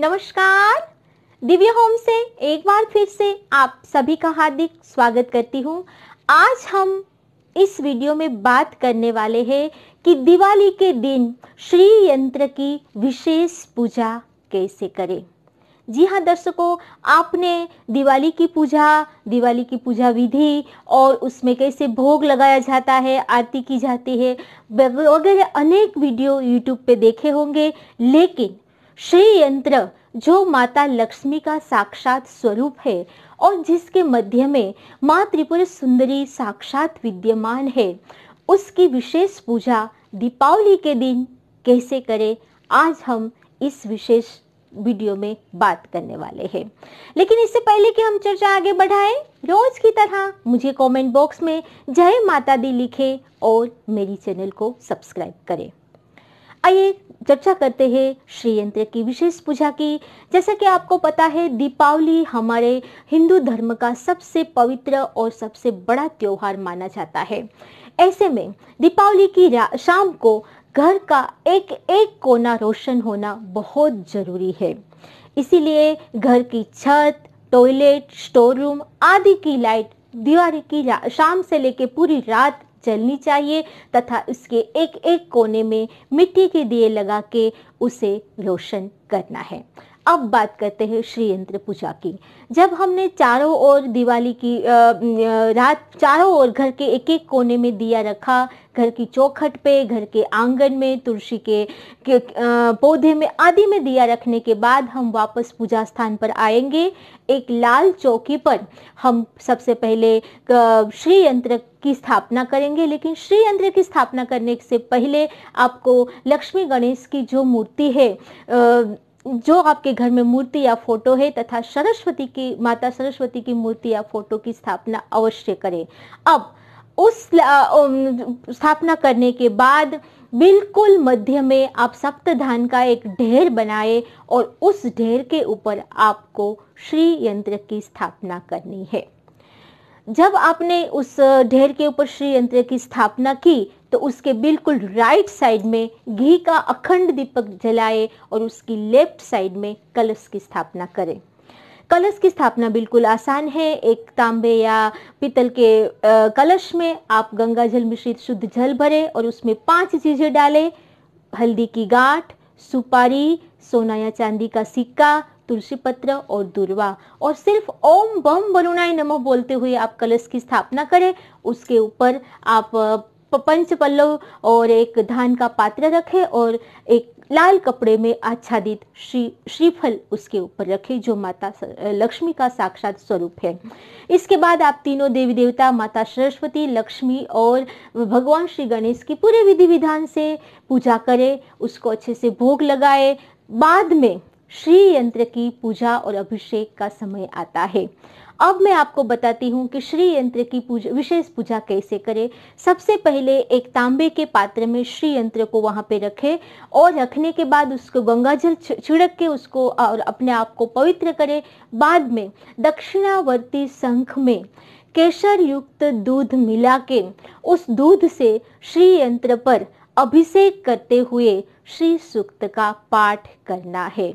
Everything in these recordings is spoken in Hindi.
नमस्कार दिव्य होम से एक बार फिर से आप सभी का हार्दिक स्वागत करती हूँ आज हम इस वीडियो में बात करने वाले हैं कि दिवाली के दिन श्री यंत्र की विशेष पूजा कैसे करें जी हाँ दर्शकों आपने दिवाली की पूजा दिवाली की पूजा विधि और उसमें कैसे भोग लगाया जाता है आरती की जाती है वगैरह अनेक वीडियो यूट्यूब पे देखे होंगे लेकिन श्री यंत्र जो माता लक्ष्मी का साक्षात स्वरूप है और जिसके मध्य में माँ त्रिपुर सुंदरी साक्षात विद्यमान है उसकी विशेष पूजा दीपावली के दिन कैसे करें आज हम इस विशेष वीडियो में बात करने वाले हैं लेकिन इससे पहले कि हम चर्चा आगे बढ़ाएं रोज की तरह मुझे कमेंट बॉक्स में जय माता दी लिखें और मेरी चैनल को सब्सक्राइब करें आइए चर्चा करते हैं श्री यंत्र की विशेष पूजा की जैसा कि आपको पता है दीपावली हमारे हिंदू धर्म का सबसे पवित्र और सबसे बड़ा त्यौहार माना जाता है ऐसे में दीपावली की शाम को घर का एक एक कोना रोशन होना बहुत ज़रूरी है इसीलिए घर की छत टॉयलेट स्टोर रूम आदि की लाइट दिवाली की शाम से लेकर पूरी रात जलनी चाहिए तथा इसके एक एक कोने में मिट्टी के दिए लगा के उसे रोशन करना है अब बात करते हैं श्री यंत्र पूजा की जब हमने चारों ओर दिवाली की रात चारों ओर घर के एक एक कोने में दिया रखा घर की चौखट पे घर के आंगन में तुलसी के, के पौधे में आदि में दिया रखने के बाद हम वापस पूजा स्थान पर आएंगे एक लाल चौकी पर हम सबसे पहले श्री यंत्र की स्थापना करेंगे लेकिन श्री यंत्र की स्थापना करने से पहले आपको लक्ष्मी गणेश की जो मूर्ति है जो आपके घर में मूर्ति या फोटो है तथा सरस्वती की माता सरस्वती की मूर्ति या फोटो की स्थापना अवश्य करें अब उस स्थापना करने के बाद बिल्कुल मध्य में आप सप्तधान का एक ढेर बनाए और उस ढेर के ऊपर आपको श्री यंत्र की स्थापना करनी है जब आपने उस ढेर के ऊपर श्री यंत्र की स्थापना की तो उसके बिल्कुल राइट साइड में घी का अखंड दीपक जलाए और उसकी लेफ्ट साइड में कलश की स्थापना करें कलश की स्थापना बिल्कुल आसान है एक तांबे या पीतल के कलश में आप गंगा जल मिश्रित शुद्ध जल भरें और उसमें पांच चीज़ें डालें हल्दी की गांठ सुपारी सोना या चांदी का सिक्का तुलसी पत्र और दुर्वा और सिर्फ ओम बम वरुणाय नमो बोलते हुए आप कलश की स्थापना करें उसके ऊपर आप पंच पल्लव और एक धान का पात्र रखे और एक लाल कपड़े में आच्छादित श्री श्रीफल उसके ऊपर रखे जो माता लक्ष्मी का साक्षात स्वरूप है इसके बाद आप तीनों देवी देवता माता सरस्वती लक्ष्मी और भगवान श्री गणेश की पूरे विधि विधान से पूजा करें उसको अच्छे से भोग लगाए बाद में श्री यंत्र की पूजा और अभिषेक का समय आता है अब मैं आपको बताती हूँ कि श्री यंत्र की पूजा विशेष पूजा कैसे करें सबसे पहले एक तांबे के पात्र में श्री यंत्र को वहाँ पे रखें और रखने के बाद उसको गंगा जल छिड़क के उसको और अपने आप को पवित्र करें बाद में दक्षिणावर्ती शंख में केसर युक्त दूध मिला के उस दूध से श्री यंत्र पर अभिषेक करते हुए श्री सूक्त का पाठ करना है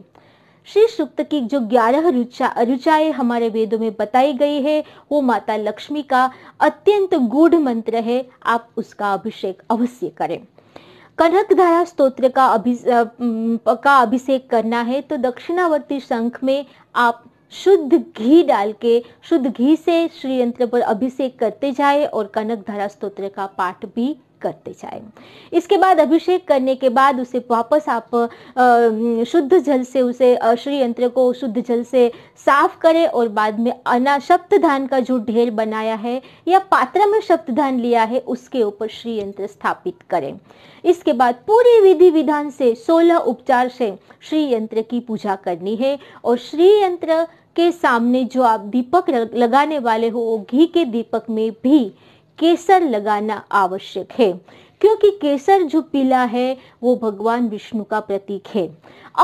श्री सुक्त की जो ग्यारह रुचा रुचाएं हमारे वेदों में बताई गई है वो माता लक्ष्मी का अत्यंत गूढ़ मंत्र है आप उसका अभिषेक अवश्य करें कनक धारा स्त्रोत्र का अभि का अभिषेक करना है तो दक्षिणावर्ती शंख में आप शुद्ध घी डाल के शुद्ध घी से श्री यंत्र पर अभिषेक करते जाए और कनक धारा स्त्रोत्र का पाठ भी करते जाए इसके बाद अभिषेक करने के बाद उसे वापस आप शुद्ध जल से उसे श्री यंत्र को शुद्ध जल से साफ करें और बाद में अना शब्द धान का जो ढेर बनाया है या पात्र में शब्द धान लिया है उसके ऊपर श्री यंत्र स्थापित करें इसके बाद पूरी विधि विधान से सोलह उपचार से श्री यंत्र की पूजा करनी है और श्री यंत्र के सामने जो आप दीपक लगाने वाले हो वो घी के दीपक में भी केसर लगाना आवश्यक है क्योंकि केसर जो पीला है वो भगवान विष्णु का प्रतीक है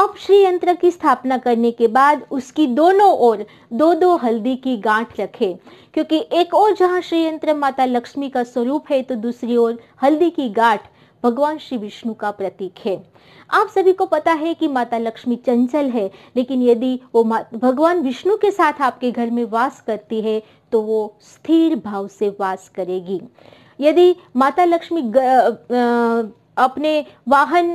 अब श्री यंत्र की स्थापना करने के बाद उसकी दोनों ओर दो दो हल्दी की गांठ रखें क्योंकि एक ओर जहाँ श्री यंत्र माता लक्ष्मी का स्वरूप है तो दूसरी ओर हल्दी की गांठ भगवान श्री विष्णु का प्रतीक है आप सभी को पता है कि माता लक्ष्मी चंचल है लेकिन यदि वो भगवान विष्णु के साथ आपके घर में वास करती है तो वो स्थिर भाव से वास करेगी यदि माता लक्ष्मी ग, आ, अपने वाहन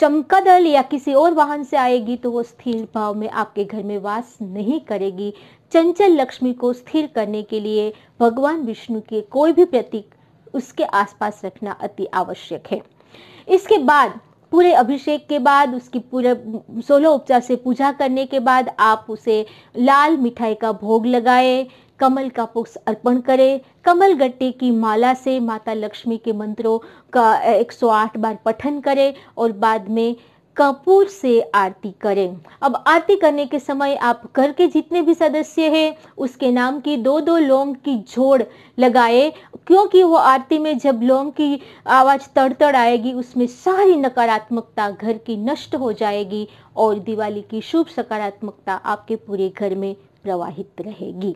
चमकादल या किसी और वाहन से आएगी तो वो स्थिर भाव में आपके घर में वास नहीं करेगी चंचल लक्ष्मी को स्थिर करने के लिए भगवान विष्णु के कोई भी प्रतीक उसके आसपास रखना अति आवश्यक है इसके बाद पूरे अभिषेक के बाद उसकी पूरे सोलह उपचार से पूजा करने के बाद आप उसे लाल मिठाई का भोग लगाए कमल का पुष्प अर्पण करें कमल गट्टे की माला से माता लक्ष्मी के मंत्रों का 108 बार पठन करें और बाद में कपूर से आरती करें अब आरती करने के समय आप घर के जितने भी सदस्य हैं उसके नाम की दो दो लौंग की झोड़ लगाए क्योंकि वो आरती में जब लौंग की आवाज़ तड़तड़ आएगी उसमें सारी नकारात्मकता घर की नष्ट हो जाएगी और दिवाली की शुभ सकारात्मकता आपके पूरे घर में प्रवाहित रहेगी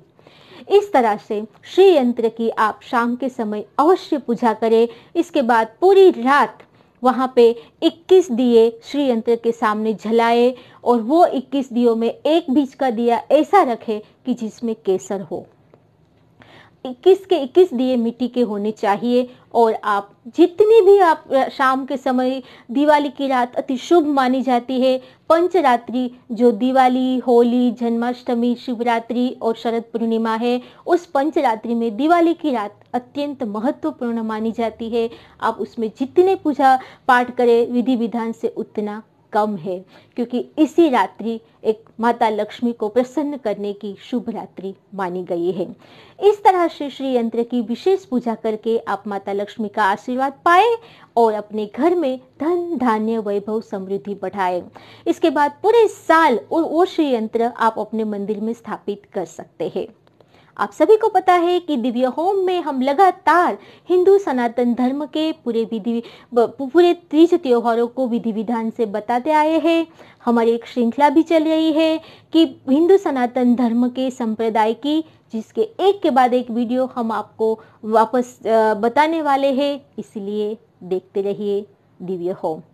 इस तरह से श्री यंत्र की आप शाम के समय अवश्य पूजा करें इसके बाद पूरी रात वहाँ पे 21 दिए श्री यंत्र के सामने जलाए और वो 21 दियों में एक बीज का दिया ऐसा रखे कि जिसमें केसर हो इक्कीस के इक्कीस दिए मिट्टी के होने चाहिए और आप जितनी भी आप शाम के समय दिवाली की रात अति शुभ मानी जाती है पंचरात्रि जो दिवाली होली जन्माष्टमी शिवरात्रि और शरद पूर्णिमा है उस पंचरात्रि में दिवाली की रात अत्यंत महत्वपूर्ण मानी जाती है आप उसमें जितने पूजा पाठ करें विधि विधान से उतना कम है क्योंकि इसी रात्रि एक माता लक्ष्मी को प्रसन्न करने की शुभ रात्रि मानी गई है इस तरह से श्री यंत्र की विशेष पूजा करके आप माता लक्ष्मी का आशीर्वाद पाए और अपने घर में धन धान्य वैभव समृद्धि बढ़ाए इसके बाद पूरे साल वो श्री यंत्र आप अपने मंदिर में स्थापित कर सकते हैं आप सभी को पता है कि दिव्य होम में हम लगातार हिंदू सनातन धर्म के पूरे विधि पूरे तीज त्योहारों को विधि विधान से बताते आए हैं हमारी एक श्रृंखला भी चल रही है कि हिंदू सनातन धर्म के संप्रदाय की जिसके एक के बाद एक वीडियो हम आपको वापस बताने वाले हैं इसलिए देखते रहिए दिव्य होम